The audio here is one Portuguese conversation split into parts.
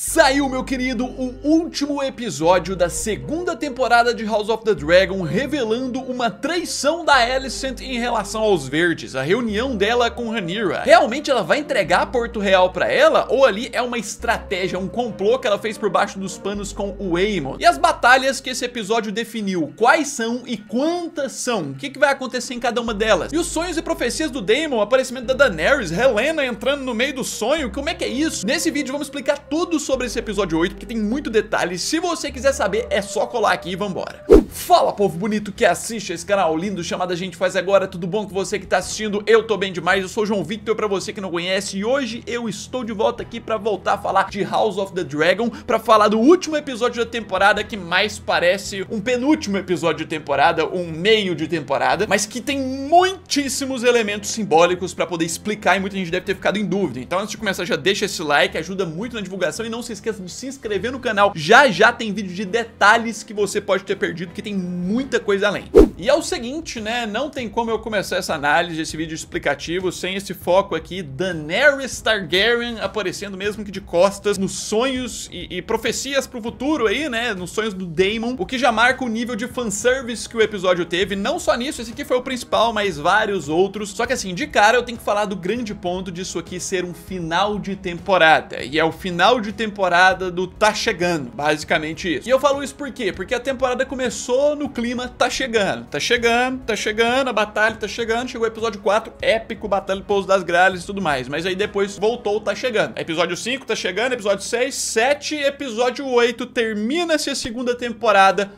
Saiu, meu querido, o último episódio da segunda temporada de House of the Dragon, revelando uma traição da Alicent em relação aos verdes, a reunião dela com Rhaenyra. Realmente ela vai entregar Porto Real pra ela, ou ali é uma estratégia, um complô que ela fez por baixo dos panos com o Aemon? E as batalhas que esse episódio definiu, quais são e quantas são? O que, que vai acontecer em cada uma delas? E os sonhos e profecias do Daemon, o aparecimento da Daenerys, Helena entrando no meio do sonho, como é que é isso? Nesse vídeo vamos explicar tudo sobre esse episódio 8, que tem muito detalhe. Se você quiser saber, é só colar aqui e vambora. Fala, povo bonito que assiste esse canal lindo chamado A Gente Faz Agora. Tudo bom com você que tá assistindo? Eu tô bem demais. Eu sou João Victor, pra você que não conhece. E hoje eu estou de volta aqui pra voltar a falar de House of the Dragon, pra falar do último episódio da temporada, que mais parece um penúltimo episódio de temporada, um meio de temporada, mas que tem muitíssimos elementos simbólicos pra poder explicar e muita gente deve ter ficado em dúvida. Então, antes de começar, já deixa esse like, ajuda muito na divulgação e não não se esqueça de se inscrever no canal. Já já tem vídeo de detalhes que você pode ter perdido, que tem muita coisa além. E é o seguinte, né? Não tem como eu começar essa análise, esse vídeo explicativo, sem esse foco aqui, Daenerys Targaryen aparecendo mesmo que de costas nos sonhos e, e profecias pro futuro aí, né? Nos sonhos do Daemon, o que já marca o nível de fanservice que o episódio teve. Não só nisso, esse aqui foi o principal, mas vários outros. Só que assim, de cara eu tenho que falar do grande ponto disso aqui ser um final de temporada. E é o final de temporada do Tá Chegando, basicamente isso. E eu falo isso por quê? Porque a temporada começou no clima Tá Chegando, Tá Chegando, Tá Chegando, a batalha Tá Chegando, chegou o episódio 4, épico, batalha do Pouso das Gralhas e tudo mais, mas aí depois voltou Tá Chegando. Episódio 5 Tá Chegando, episódio 6, 7, episódio 8, termina-se a segunda temporada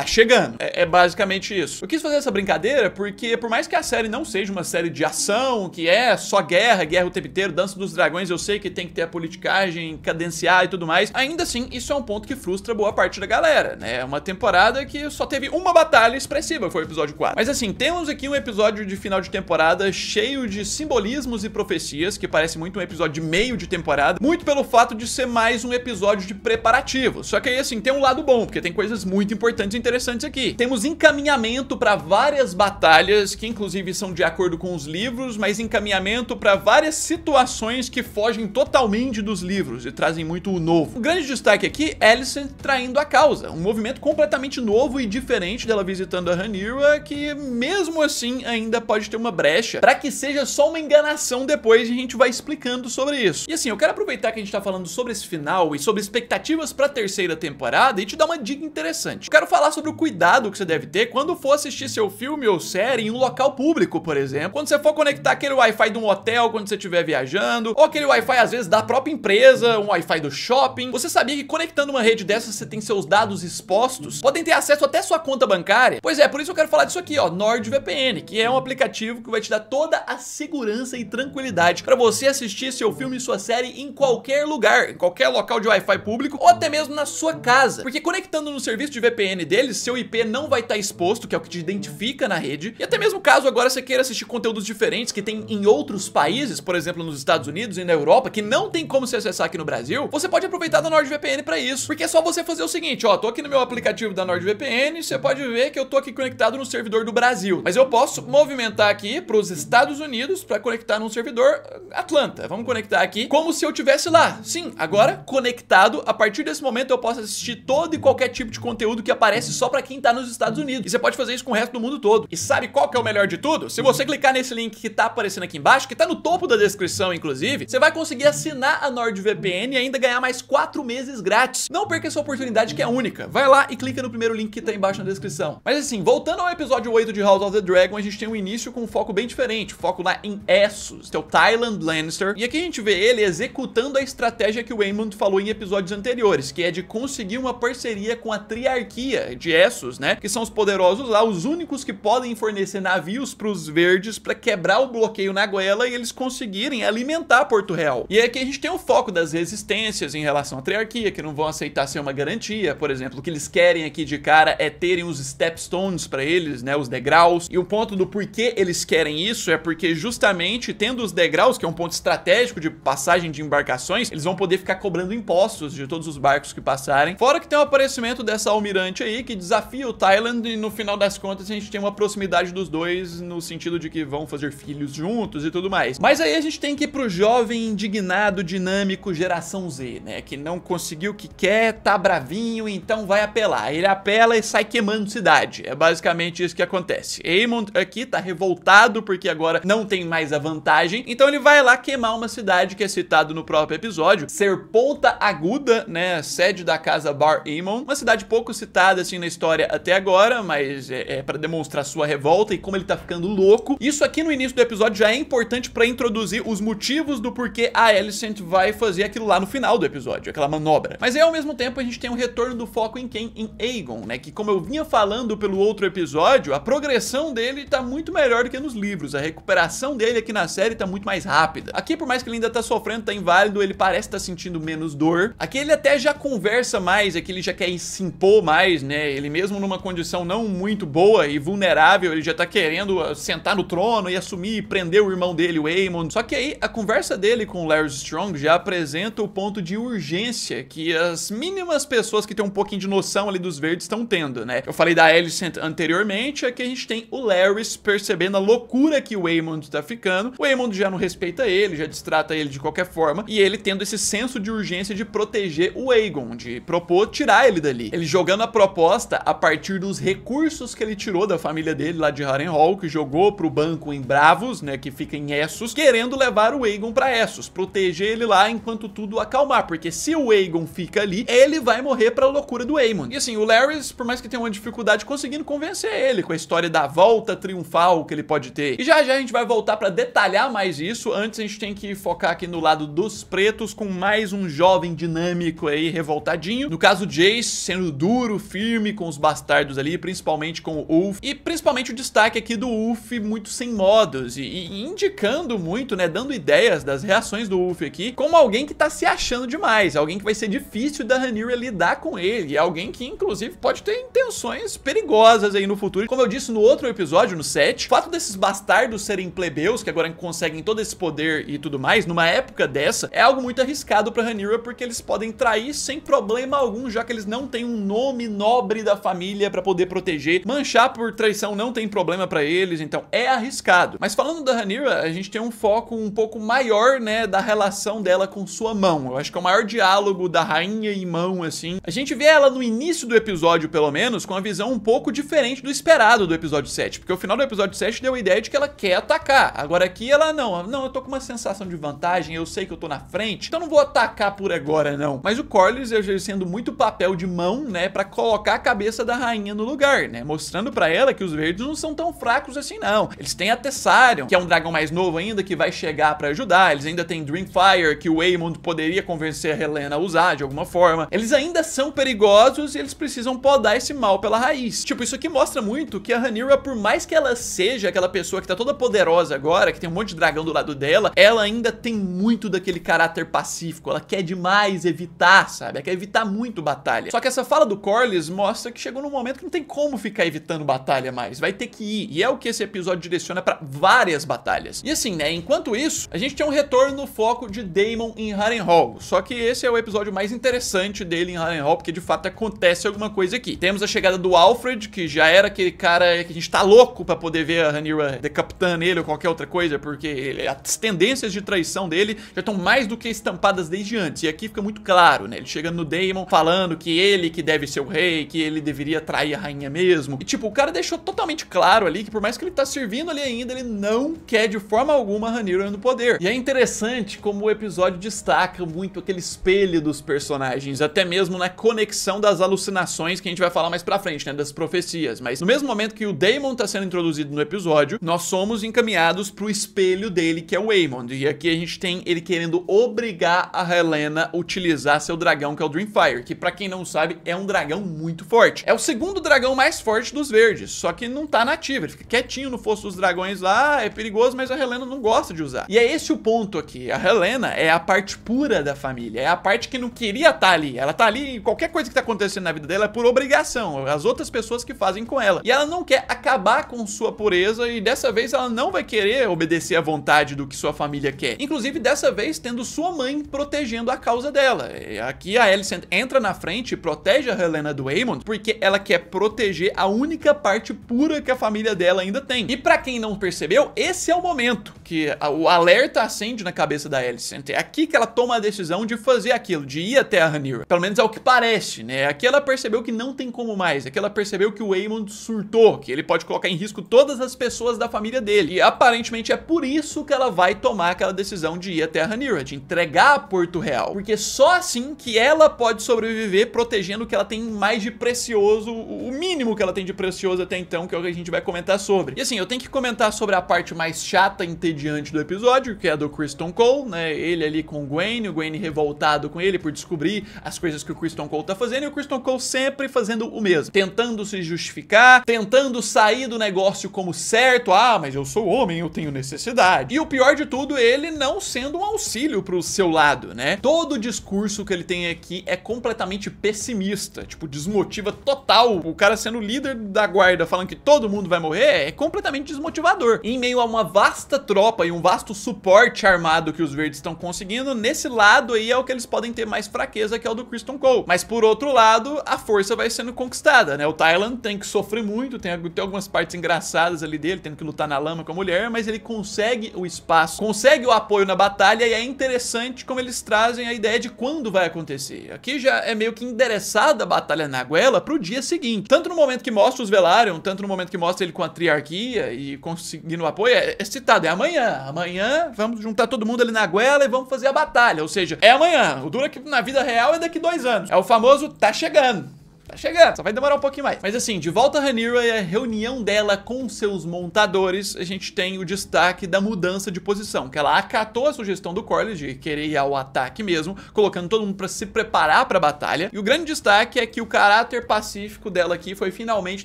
tá chegando. É, é, basicamente isso. Eu quis fazer essa brincadeira porque, por mais que a série não seja uma série de ação, que é só guerra, guerra o tempo inteiro, dança dos dragões, eu sei que tem que ter a politicagem, cadenciar e tudo mais, ainda assim, isso é um ponto que frustra boa parte da galera, né? É uma temporada que só teve uma batalha expressiva, foi o episódio 4. Mas assim, temos aqui um episódio de final de temporada cheio de simbolismos e profecias, que parece muito um episódio de meio de temporada, muito pelo fato de ser mais um episódio de preparativo. Só que aí, assim, tem um lado bom, porque tem coisas muito importantes em interessantes aqui. Temos encaminhamento para várias batalhas, que inclusive são de acordo com os livros, mas encaminhamento para várias situações que fogem totalmente dos livros e trazem muito o novo. O grande destaque aqui é Alicent traindo a causa, um movimento completamente novo e diferente dela visitando a Hanira, que mesmo assim ainda pode ter uma brecha para que seja só uma enganação depois e a gente vai explicando sobre isso. E assim, eu quero aproveitar que a gente tá falando sobre esse final e sobre expectativas para a terceira temporada e te dar uma dica interessante. Eu quero falar falar sobre o cuidado que você deve ter quando for assistir seu filme ou série em um local público, por exemplo. Quando você for conectar aquele Wi-Fi de um hotel quando você estiver viajando, ou aquele Wi-Fi às vezes da própria empresa, um Wi-Fi do shopping. Você sabia que conectando uma rede dessa você tem seus dados expostos? Podem ter acesso até sua conta bancária? Pois é, por isso eu quero falar disso aqui, ó, NordVPN, que é um aplicativo que vai te dar toda a segurança e tranquilidade para você assistir seu filme e sua série em qualquer lugar, em qualquer local de Wi-Fi público ou até mesmo na sua casa. Porque conectando no serviço de VPN dele, seu IP não vai estar tá exposto, que é o que te identifica na rede. E até mesmo caso agora você queira assistir conteúdos diferentes que tem em outros países, por exemplo, nos Estados Unidos e na Europa, que não tem como se acessar aqui no Brasil, você pode aproveitar da NordVPN para isso. Porque é só você fazer o seguinte, ó, tô aqui no meu aplicativo da NordVPN, você pode ver que eu tô aqui conectado no servidor do Brasil. Mas eu posso movimentar aqui para os Estados Unidos para conectar num servidor eh, Atlanta. Vamos conectar aqui como se eu tivesse lá. Sim, agora conectado, a partir desse momento eu posso assistir todo e qualquer tipo de conteúdo que aparece iOS só para quem tá nos Estados Unidos. E você pode fazer isso com o resto do mundo todo. E sabe qual que é o melhor de tudo? Se você clicar nesse link que tá aparecendo aqui embaixo, que tá no topo da descrição, inclusive, você vai conseguir assinar a NordVPN e ainda ganhar mais 4 meses grátis. Não perca essa oportunidade que é única. Vai lá e clica no primeiro link que tá embaixo na descrição. Mas assim, voltando ao episódio 8 de House of the Dragon, a gente tem um início com um foco bem diferente. Foco lá em Essos, que é o Thailand Lannister. E aqui a gente vê ele executando a estratégia que o Aemond falou em episódios anteriores, que é de conseguir uma parceria com a Triarquia, de Essos, né? Que são os poderosos lá, os únicos que podem fornecer navios para os verdes para quebrar o bloqueio na goela e eles conseguirem alimentar Porto Real. E é que a gente tem o foco das resistências em relação à triarquia, que não vão aceitar ser uma garantia, por exemplo, o que eles querem aqui de cara é terem os stepstones para eles, né, os degraus. E o ponto do porquê eles querem isso é porque justamente tendo os degraus, que é um ponto estratégico de passagem de embarcações, eles vão poder ficar cobrando impostos de todos os barcos que passarem. Fora que tem o aparecimento dessa almirante aí, que desafia o Thailand e no final das contas a gente tem uma proximidade dos dois no sentido de que vão fazer filhos juntos e tudo mais. Mas aí a gente tem que ir pro jovem indignado, dinâmico, geração Z, né? Que não conseguiu o que quer, tá bravinho, então vai apelar. Ele apela e sai queimando cidade. É basicamente isso que acontece. Eamon aqui tá revoltado porque agora não tem mais a vantagem, então ele vai lá queimar uma cidade que é citado no próprio episódio, ser ponta aguda, né? Sede da casa Bar Eamon, uma cidade pouco citada assim assim na história até agora, mas é, é para demonstrar sua revolta e como ele tá ficando louco. Isso aqui no início do episódio já é importante para introduzir os motivos do porquê a Alicent vai fazer aquilo lá no final do episódio, aquela manobra. Mas aí ao mesmo tempo a gente tem um retorno do foco em quem? Em Aegon, né? Que como eu vinha falando pelo outro episódio, a progressão dele tá muito melhor do que nos livros. A recuperação dele aqui na série tá muito mais rápida. Aqui, por mais que ele ainda tá sofrendo, tá inválido, ele parece estar tá sentindo menos dor. Aqui ele até já conversa mais, aqui ele já quer se impor mais, né? Ele mesmo numa condição não muito boa e vulnerável, ele já tá querendo ah, sentar no trono e assumir e prender o irmão dele, o Aemon. Só que aí a conversa dele com o Larry Strong já apresenta o ponto de urgência que as mínimas pessoas que têm um pouquinho de noção ali dos verdes estão tendo, né? Eu falei da Alicent anteriormente, é que a gente tem o Larry percebendo a loucura que o Aemon tá ficando. O Aemon já não respeita ele, já destrata ele de qualquer forma, e ele tendo esse senso de urgência de proteger o Aegon, de propor tirar ele dali. Ele jogando a proposta a partir dos recursos que ele tirou da família dele lá de Harrenhal, que jogou pro banco em Bravos, né, que fica em Essos, querendo levar o Aegon pra Essos, proteger ele lá enquanto tudo acalmar, porque se o Aegon fica ali, ele vai morrer pra loucura do Aemon. E assim, o Larys, por mais que tenha uma dificuldade, conseguindo convencer ele com a história da volta triunfal que ele pode ter. E já já a gente vai voltar pra detalhar mais isso, antes a gente tem que focar aqui no lado dos pretos com mais um jovem dinâmico aí, revoltadinho. No caso, Jace sendo duro, firme, filme com os bastardos ali, principalmente com o Ulf. E principalmente o destaque aqui do Ulf muito sem modos e, e indicando muito, né, dando ideias das reações do Ulf aqui, como alguém que tá se achando demais, alguém que vai ser difícil da Hanira lidar com ele, alguém que inclusive pode ter intenções perigosas aí no futuro. Como eu disse no outro episódio, no 7, o fato desses bastardos serem plebeus, que agora conseguem todo esse poder e tudo mais, numa época dessa, é algo muito arriscado pra Hanira porque eles podem trair sem problema algum, já que eles não têm um nome nobre pobre da família para poder proteger. Manchar por traição não tem problema para eles, então é arriscado. Mas falando da Hanira, a gente tem um foco um pouco maior, né, da relação dela com sua mão. Eu acho que é o maior diálogo da rainha e mão, assim. A gente vê ela no início do episódio, pelo menos, com a visão um pouco diferente do esperado do episódio 7, porque o final do episódio 7 deu a ideia de que ela quer atacar. Agora aqui ela não, não, eu tô com uma sensação de vantagem, eu sei que eu tô na frente, então não vou atacar por agora não. Mas o Corlys sendo muito papel de mão, né, para colocar a cabeça da rainha no lugar, né? Mostrando para ela que os verdes não são tão fracos assim não. Eles têm a Tessarion, que é um dragão mais novo ainda, que vai chegar para ajudar. Eles ainda têm Dreamfire, que o Aemond poderia convencer a Helena a usar de alguma forma. Eles ainda são perigosos e eles precisam podar esse mal pela raiz. Tipo, isso aqui mostra muito que a Rhaenyra, por mais que ela seja aquela pessoa que tá toda poderosa agora, que tem um monte de dragão do lado dela, ela ainda tem muito daquele caráter pacífico. Ela quer demais evitar, sabe? Ela quer evitar muito batalha. Só que essa fala do Corlys mostra mostra que chegou num momento que não tem como ficar evitando batalha mais, vai ter que ir. E é o que esse episódio direciona para várias batalhas. E assim, né, enquanto isso, a gente tem um retorno no foco de Daemon em Harrenhal. Só que esse é o episódio mais interessante dele em Harrenhal, porque de fato acontece alguma coisa aqui. Temos a chegada do Alfred, que já era aquele cara que a gente tá louco para poder ver a Hanira decapitando ele ou qualquer outra coisa, porque ele, as tendências de traição dele já estão mais do que estampadas desde antes. E aqui fica muito claro, né? Ele chega no Daemon falando que ele que deve ser o rei, que que ele deveria trair a rainha mesmo. E tipo, o cara deixou totalmente claro ali que por mais que ele tá servindo ali ainda, ele não quer de forma alguma Haniro no poder. E é interessante como o episódio destaca muito aquele espelho dos personagens, até mesmo na conexão das alucinações que a gente vai falar mais pra frente, né, das profecias. Mas no mesmo momento que o Daemon tá sendo introduzido no episódio, nós somos encaminhados pro espelho dele, que é o Aemond. E aqui a gente tem ele querendo obrigar a Helena a utilizar seu dragão, que é o Dreamfire, que pra quem não sabe, é um dragão muito forte. É o segundo dragão mais forte dos verdes, só que não tá nativo, ele fica quietinho no fosso dos dragões lá, é perigoso, mas a Helena não gosta de usar. E é esse o ponto aqui, a Helena é a parte pura da família, é a parte que não queria estar tá ali, ela tá ali, qualquer coisa que tá acontecendo na vida dela é por obrigação, as outras pessoas que fazem com ela. E ela não quer acabar com sua pureza e dessa vez ela não vai querer obedecer à vontade do que sua família quer. Inclusive dessa vez tendo sua mãe protegendo a causa dela. Aqui a Alicent entra na frente, protege a Helena do Aemon porque ela quer proteger a única parte pura que a família dela ainda tem. E pra quem não percebeu, esse é o momento que a, o alerta acende na cabeça da Alicent. Então, é aqui que ela toma a decisão de fazer aquilo, de ir até a Rhaenyra. Pelo menos é o que parece, né? Aqui ela percebeu que não tem como mais, aqui ela percebeu que o Aemon surtou, que ele pode colocar em risco todas as pessoas da família dele. E aparentemente é por isso que ela vai tomar aquela decisão de ir até a Rhaenyra, de entregar a Porto Real. Porque só assim que ela pode sobreviver protegendo o que ela tem mais de precioso, o mínimo que ela tem de precioso até então, que é o que a gente vai comentar sobre. E assim, eu tenho que comentar sobre a parte mais chata e entediante do episódio, que é a do Kristen Cole, né? Ele ali com o Gwen, o Gwen revoltado com ele por descobrir as coisas que o Kristen Cole tá fazendo, e o Kristen Cole sempre fazendo o mesmo, tentando se justificar, tentando sair do negócio como certo, ah, mas eu sou homem, eu tenho necessidade. E o pior de tudo, ele não sendo um auxílio pro seu lado, né? Todo o discurso que ele tem aqui é completamente pessimista, tipo, desmotivado desmotiva total o cara sendo líder da guarda falando que todo mundo vai morrer é completamente desmotivador. Em meio a uma vasta tropa e um vasto suporte armado que os verdes estão conseguindo, nesse lado aí é o que eles podem ter mais fraqueza, que é o do Kristen Cole. Mas por outro lado, a força vai sendo conquistada, né? O Thailand tem que sofrer muito, tem, tem algumas partes engraçadas ali dele, tendo que lutar na lama com a mulher, mas ele consegue o espaço, consegue o apoio na batalha e é interessante como eles trazem a ideia de quando vai acontecer. Aqui já é meio que endereçada a batalha na guerra para pro dia seguinte. Tanto no momento que mostra os Velaryon, tanto no momento que mostra ele com a triarquia e conseguindo o apoio, é, é citado, é amanhã. Amanhã vamos juntar todo mundo ali na guela e vamos fazer a batalha. Ou seja, é amanhã. O dura é que na vida real é daqui dois anos. É o famoso tá chegando. Tá chegando, só vai demorar um pouquinho mais. Mas assim, de volta a Hanira e a reunião dela com seus montadores, a gente tem o destaque da mudança de posição, que ela acatou a sugestão do Corley de querer ir ao ataque mesmo, colocando todo mundo para se preparar para a batalha. E o grande destaque é que o caráter pacífico dela aqui foi finalmente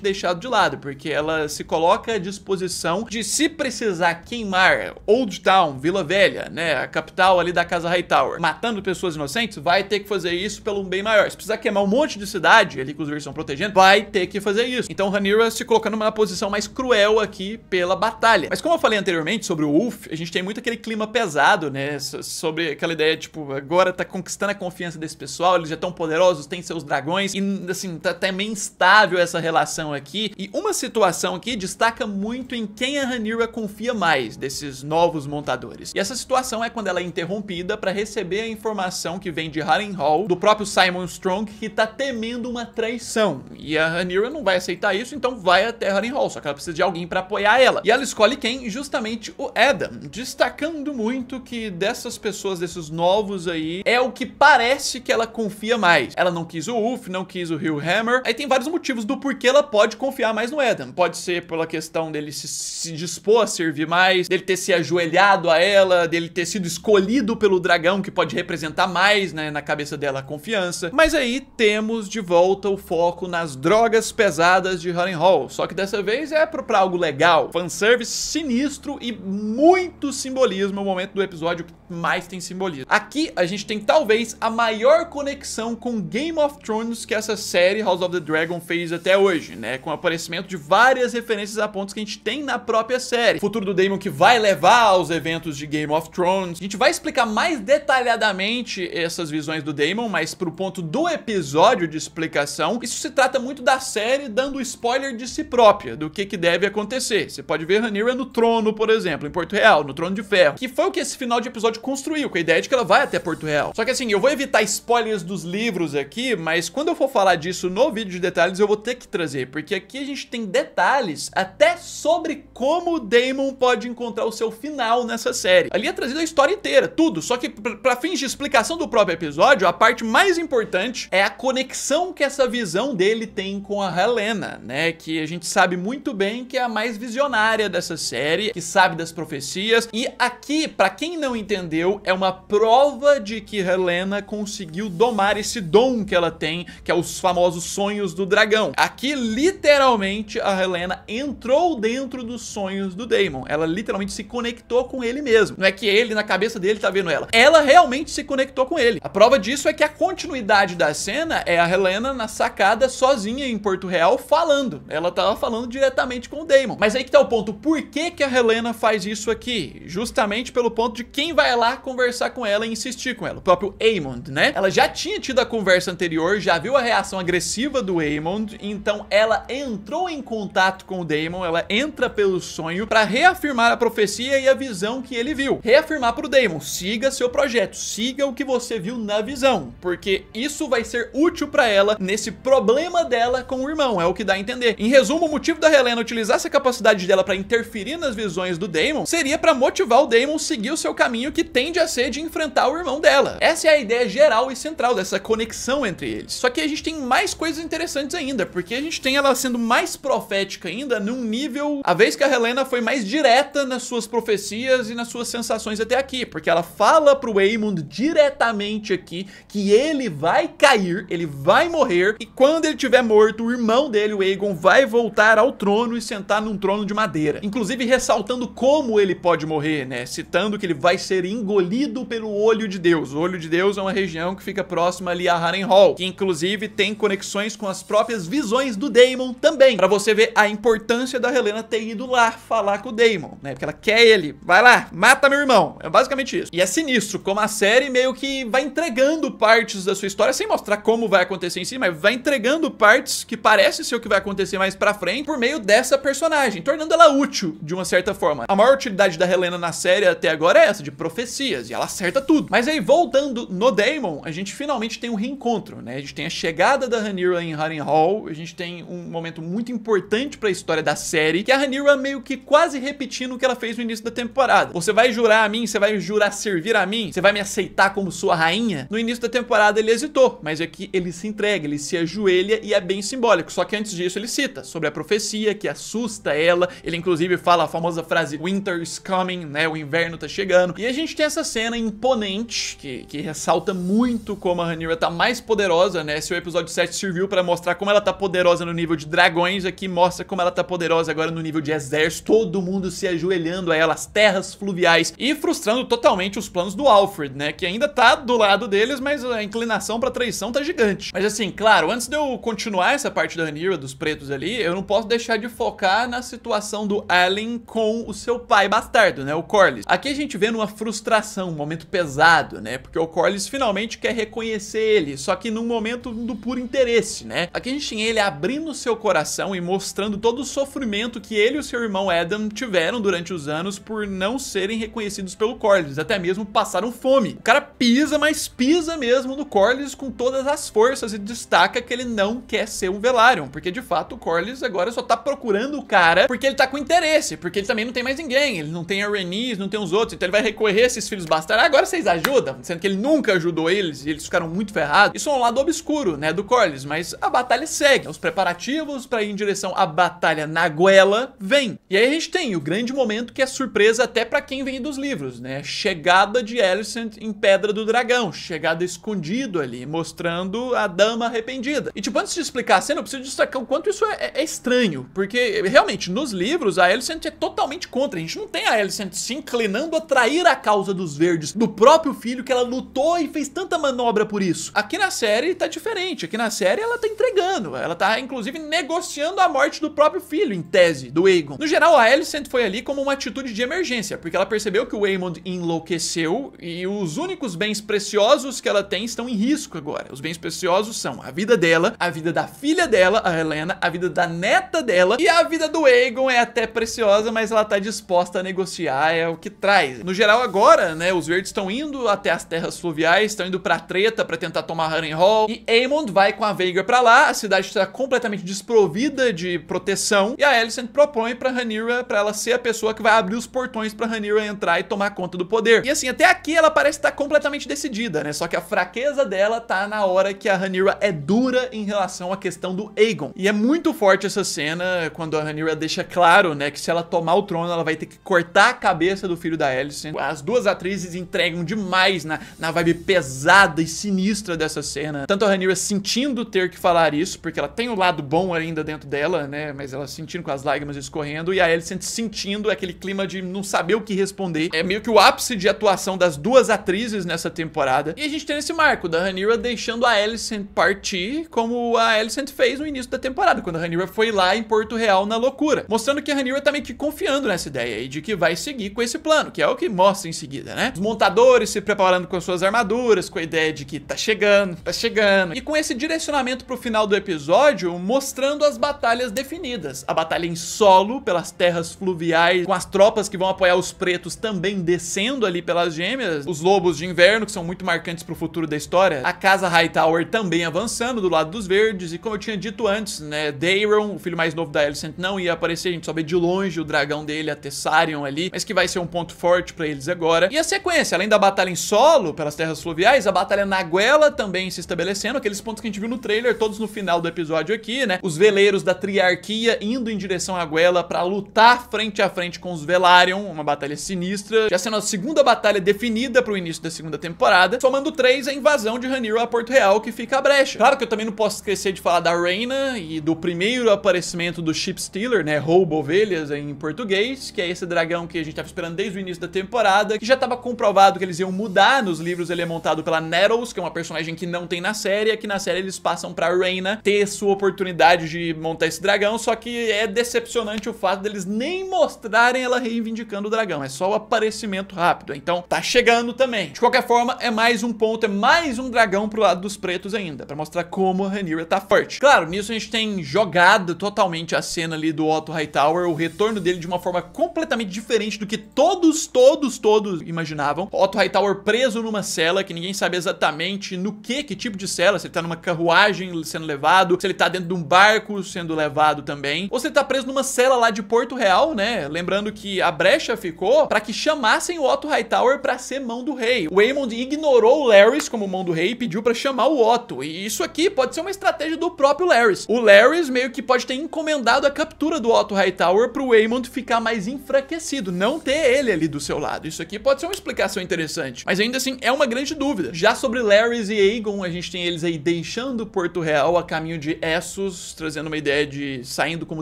deixado de lado, porque ela se coloca à disposição de se precisar queimar Old Town, Vila Velha, né, a capital ali da Casa Hightower, matando pessoas inocentes, vai ter que fazer isso pelo bem maior. Se precisar queimar um monte de cidade, ele ali que os Warriors estão protegendo, vai ter que fazer isso. Então Ranira se colocando numa posição mais cruel aqui pela batalha. Mas como eu falei anteriormente sobre o Wolf a gente tem muito aquele clima pesado, né? Sobre aquela ideia, tipo, agora tá conquistando a confiança desse pessoal, eles já estão poderosos, têm seus dragões, e assim, tá, até tá meio instável essa relação aqui. E uma situação aqui destaca muito em quem a Ranira confia mais desses novos montadores. E essa situação é quando ela é interrompida para receber a informação que vem de Hall do próprio Simon Strong, que tá temendo uma traição. E a Hanira não vai aceitar isso, então vai até Hall, só que ela precisa de alguém para apoiar ela. E ela escolhe quem? Justamente o Adam, destacando muito que dessas pessoas, desses novos aí, é o que parece que ela confia mais. Ela não quis o Ulf, não quis o Hill Hammer. Aí tem vários motivos do porquê ela pode confiar mais no Adam. Pode ser pela questão dele se, se dispor a servir mais, dele ter se ajoelhado a ela, dele ter sido escolhido pelo dragão, que pode representar mais, né, na cabeça dela a confiança. Mas aí temos de volta o foco nas drogas pesadas de Helen Hall. Só que dessa vez é pra, algo legal. Fanservice sinistro e muito simbolismo. É o momento do episódio que mais tem simbolismo. Aqui a gente tem talvez a maior conexão com Game of Thrones que essa série House of the Dragon fez até hoje, né? Com o aparecimento de várias referências a pontos que a gente tem na própria série. O futuro do Daemon que vai levar aos eventos de Game of Thrones. A gente vai explicar mais detalhadamente essas visões do Daemon, mas pro ponto do episódio de explicação ação. Isso se trata muito da série dando spoiler de si própria, do que, que deve acontecer. Você pode ver Rhaenyra no trono, por exemplo, em Porto Real, no trono de ferro, que foi o que esse final de episódio construiu, com a ideia de que ela vai até Porto Real. Só que assim, eu vou evitar spoilers dos livros aqui, mas quando eu for falar disso no vídeo de detalhes, eu vou ter que trazer, porque aqui a gente tem detalhes até sobre como o Daemon pode encontrar o seu final nessa série. Ali é trazida a história inteira, tudo, só que para fins de explicação do próprio episódio, a parte mais importante é a conexão que essa visão dele tem com a Helena, né? Que a gente sabe muito bem que é a mais visionária dessa série, que sabe das profecias. E aqui, para quem não entendeu, é uma prova de que Helena conseguiu domar esse dom que ela tem, que é os famosos sonhos do dragão. Aqui, literalmente, a Helena entrou dentro dos sonhos do Daemon. Ela literalmente se conectou com ele mesmo. Não é que ele, na cabeça dele, tá vendo ela. Ela realmente se conectou com ele. A prova disso é que a continuidade da cena é a Helena na sacada sozinha em Porto Real falando. Ela tava falando diretamente com o Damon. Mas aí que tá o ponto. Por que que a Helena faz isso aqui? Justamente pelo ponto de quem vai lá conversar com ela e insistir com ela. O próprio Aemond, né? Ela já tinha tido a conversa anterior, já viu a reação agressiva do Aemond, então ela entrou em contato com o Damon, ela entra pelo sonho para reafirmar a profecia e a visão que ele viu. Reafirmar pro Damon, siga seu projeto, siga o que você viu na visão, porque isso vai ser útil para ela nesse esse problema dela com o irmão, é o que dá a entender. Em resumo, o motivo da Helena utilizar essa capacidade dela para interferir nas visões do Daemon seria para motivar o Daemon seguir o seu caminho que tende a ser de enfrentar o irmão dela. Essa é a ideia geral e central dessa conexão entre eles. Só que a gente tem mais coisas interessantes ainda, porque a gente tem ela sendo mais profética ainda num nível... A vez que a Helena foi mais direta nas suas profecias e nas suas sensações até aqui, porque ela fala pro Waymond diretamente aqui que ele vai cair, ele vai morrer e quando ele tiver morto, o irmão dele, o Aegon, vai voltar ao trono e sentar num trono de madeira. Inclusive ressaltando como ele pode morrer, né? Citando que ele vai ser engolido pelo Olho de Deus. O Olho de Deus é uma região que fica próxima ali a Harrenhal, que inclusive tem conexões com as próprias visões do Daemon também. Pra você ver a importância da Helena ter ido lá falar com o Daemon, né? Porque ela quer ele. Vai lá, mata meu irmão. É basicamente isso. E é sinistro, como a série meio que vai entregando partes da sua história sem mostrar como vai acontecer em si, mas vai entregando partes que parece ser o que vai acontecer mais pra frente por meio dessa personagem, tornando ela útil de uma certa forma. A maior utilidade da Helena na série até agora é essa, de profecias, e ela acerta tudo. Mas aí, voltando no Daemon, a gente finalmente tem um reencontro, né? A gente tem a chegada da Hanira em Harren Hall, a gente tem um momento muito importante pra história da série, que a Hanira meio que quase repetindo o que ela fez no início da temporada. Você vai jurar a mim? Você vai jurar servir a mim? Você vai me aceitar como sua rainha? No início da temporada ele hesitou, mas aqui é ele se entrega, ele se se ajoelha e é bem simbólico. Só que antes disso ele cita sobre a profecia que assusta ela. Ele inclusive fala a famosa frase Winter is coming, né? O inverno tá chegando. E a gente tem essa cena imponente que, que ressalta muito como a Hanira tá mais poderosa, né? Se é o episódio 7 serviu para mostrar como ela tá poderosa no nível de dragões, aqui mostra como ela tá poderosa agora no nível de exército. Todo mundo se ajoelhando a ela, as terras fluviais e frustrando totalmente os planos do Alfred, né? Que ainda tá do lado deles, mas a inclinação para traição tá gigante. Mas assim, claro claro, antes de eu continuar essa parte da Ranira, dos pretos ali, eu não posso deixar de focar na situação do Allen com o seu pai bastardo, né, o Corlys. Aqui a gente vê numa frustração, um momento pesado, né, porque o Corlys finalmente quer reconhecer ele, só que num momento do puro interesse, né. Aqui a gente tem ele abrindo seu coração e mostrando todo o sofrimento que ele e o seu irmão Adam tiveram durante os anos por não serem reconhecidos pelo Corlys, até mesmo passaram fome. O cara pisa, mas pisa mesmo no Corlys com todas as forças e destaca saca que ele não quer ser um Velaryon, porque de fato o Corlys agora só tá procurando o cara porque ele tá com interesse, porque ele também não tem mais ninguém, ele não tem a Rhaenys, não tem os outros, então ele vai recorrer a esses filhos bastardos, agora vocês ajudam, sendo que ele nunca ajudou eles e eles ficaram muito ferrados. Isso é um lado obscuro, né, do Corlys, mas a batalha segue, os preparativos para ir em direção à batalha na Guela vem. E aí a gente tem o grande momento que é surpresa até para quem vem dos livros, né, chegada de Alicent em Pedra do Dragão, chegada escondido ali, mostrando a dama arrependida entendida. E tipo, antes de explicar a cena, eu preciso destacar o quanto isso é, é, é estranho, porque realmente, nos livros, a Alicent é totalmente contra, a gente não tem a Alicent se inclinando a trair a causa dos verdes, do próprio filho que ela lutou e fez tanta manobra por isso. Aqui na série tá diferente, aqui na série ela tá entregando, ela tá inclusive negociando a morte do próprio filho, em tese, do Aegon. No geral, a Alicent foi ali como uma atitude de emergência, porque ela percebeu que o Aemond enlouqueceu e os únicos bens preciosos que ela tem estão em risco agora. Os bens preciosos são a vida vida dela, a vida da filha dela, a Helena, a vida da neta dela e a vida do Aegon é até preciosa, mas ela tá disposta a negociar, é o que traz. No geral agora, né, os verdes estão indo até as terras fluviais, estão indo pra treta pra tentar tomar Harrenhal e Aemond vai com a Veiga pra lá, a cidade está completamente desprovida de proteção e a Alicent propõe pra Rhaenyra, pra ela ser a pessoa que vai abrir os portões pra Rhaenyra entrar e tomar conta do poder. E assim, até aqui ela parece estar tá completamente decidida, né, só que a fraqueza dela tá na hora que a Rhaenyra é dura dura em relação à questão do Aegon. E é muito forte essa cena quando a Rhaenyra deixa claro, né, que se ela tomar o trono, ela vai ter que cortar a cabeça do filho da Alicent. As duas atrizes entregam demais na, na vibe pesada e sinistra dessa cena. Tanto a Rhaenyra sentindo ter que falar isso, porque ela tem o um lado bom ainda dentro dela, né, mas ela sentindo com as lágrimas escorrendo, e a Alicent sentindo aquele clima de não saber o que responder. É meio que o ápice de atuação das duas atrizes nessa temporada. E a gente tem esse marco da Rhaenyra deixando a Alicent partir como a Alicent fez no início da temporada, quando a Ranira foi lá em Porto Real na loucura, mostrando que a Ranira tá meio que confiando nessa ideia aí de que vai seguir com esse plano, que é o que mostra em seguida, né? Os montadores se preparando com as suas armaduras, com a ideia de que tá chegando, tá chegando, e com esse direcionamento pro final do episódio, mostrando as batalhas definidas. A batalha em solo, pelas terras fluviais, com as tropas que vão apoiar os pretos também descendo ali pelas gêmeas, os lobos de inverno, que são muito marcantes pro futuro da história, a casa Hightower também avançando, do lado dos verdes, e como eu tinha dito antes, né, Daeron, o filho mais novo da Alicent, não ia aparecer, a gente só vê de longe o dragão dele, a Tessarion ali, mas que vai ser um ponto forte pra eles agora. E a sequência, além da batalha em solo, pelas terras fluviais, a batalha na Guela também se estabelecendo, aqueles pontos que a gente viu no trailer, todos no final do episódio aqui, né, os veleiros da Triarquia indo em direção à Guela pra lutar frente a frente com os Velaryon, uma batalha sinistra, já sendo a segunda batalha definida pro início da segunda temporada, somando três a invasão de Rhaenyra a Porto Real, que fica a brecha. Claro que que eu também não posso esquecer de falar da Reina e do primeiro aparecimento do Ship Stealer, né? Roubo ovelhas em português, que é esse dragão que a gente tava esperando desde o início da temporada, que já tava comprovado que eles iam mudar nos livros, ele é montado pela Nettles, que é uma personagem que não tem na série, aqui na série eles passam pra Reina ter sua oportunidade de montar esse dragão, só que é decepcionante o fato deles nem mostrarem ela reivindicando o dragão, é só o aparecimento rápido, então tá chegando também. De qualquer forma, é mais um ponto, é mais um dragão pro lado dos pretos ainda, pra mostrar como a Rhaenyra tá forte. Claro, nisso a gente tem jogado totalmente a cena ali do Otto Hightower, o retorno dele de uma forma completamente diferente do que todos, todos, todos imaginavam. Otto Hightower preso numa cela que ninguém sabe exatamente no que, que tipo de cela, se ele tá numa carruagem sendo levado, se ele tá dentro de um barco sendo levado também, ou se ele tá preso numa cela lá de Porto Real, né? Lembrando que a brecha ficou para que chamassem o Otto Hightower para ser mão do rei. O Aemond ignorou o Larys como mão do rei e pediu para chamar o Otto. E isso aqui aqui pode ser uma estratégia do próprio Larrys. O Larrys meio que pode ter encomendado a captura do Otto Hightower pro Waymond ficar mais enfraquecido, não ter ele ali do seu lado. Isso aqui pode ser uma explicação interessante, mas ainda assim é uma grande dúvida. Já sobre Larrys e Aegon, a gente tem eles aí deixando Porto Real a caminho de Essos, trazendo uma ideia de saindo como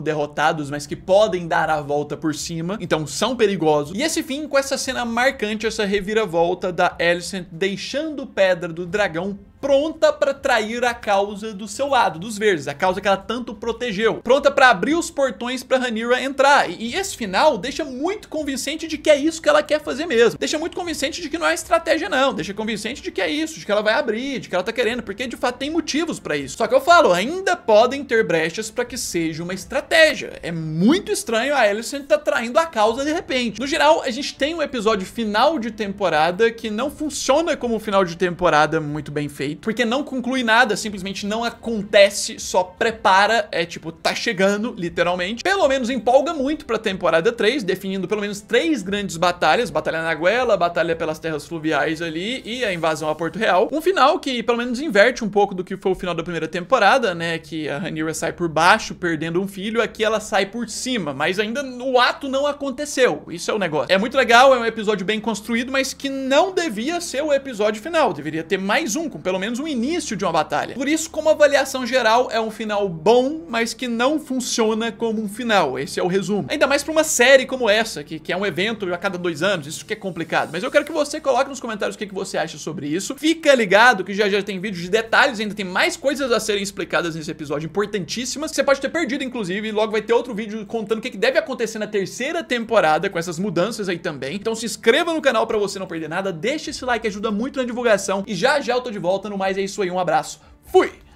derrotados, mas que podem dar a volta por cima, então são perigosos. E esse fim com essa cena marcante, essa reviravolta da Alicent deixando Pedra do Dragão pronta para trair a causa do seu lado, dos verdes, a causa que ela tanto protegeu, pronta para abrir os portões para Hanira entrar. E, e, esse final deixa muito convincente de que é isso que ela quer fazer mesmo. Deixa muito convincente de que não é estratégia não, deixa convincente de que é isso, de que ela vai abrir, de que ela tá querendo, porque de fato tem motivos para isso. Só que eu falo, ainda podem ter brechas para que seja uma estratégia. É muito estranho a Alicent tá traindo a causa de repente. No geral, a gente tem um episódio final de temporada que não funciona como um final de temporada muito bem feito feito. Porque não conclui nada, simplesmente não acontece, só prepara, é tipo, tá chegando, literalmente. Pelo menos empolga muito pra temporada 3, definindo pelo menos três grandes batalhas, Batalha na Guela, Batalha pelas Terras Fluviais ali e a invasão a Porto Real. Um final que pelo menos inverte um pouco do que foi o final da primeira temporada, né, que a Rhaenyra sai por baixo, perdendo um filho, aqui ela sai por cima, mas ainda o ato não aconteceu, isso é o negócio. É muito legal, é um episódio bem construído, mas que não devia ser o episódio final, deveria ter mais um, com pelo menos um início de uma batalha. Por isso, como avaliação geral, é um final bom, mas que não funciona como um final. Esse é o resumo. Ainda mais pra uma série como essa, que, que é um evento a cada dois anos, isso que é complicado. Mas eu quero que você coloque nos comentários o que, que você acha sobre isso. Fica ligado que já já tem vídeo de detalhes, ainda tem mais coisas a serem explicadas nesse episódio, importantíssimas. Você pode ter perdido, inclusive, e logo vai ter outro vídeo contando o que, que deve acontecer na terceira temporada com essas mudanças aí também. Então se inscreva no canal pra você não perder nada, deixa esse like, ajuda muito na divulgação. E já já eu tô de volta no mais é isso aí, um abraço, fui!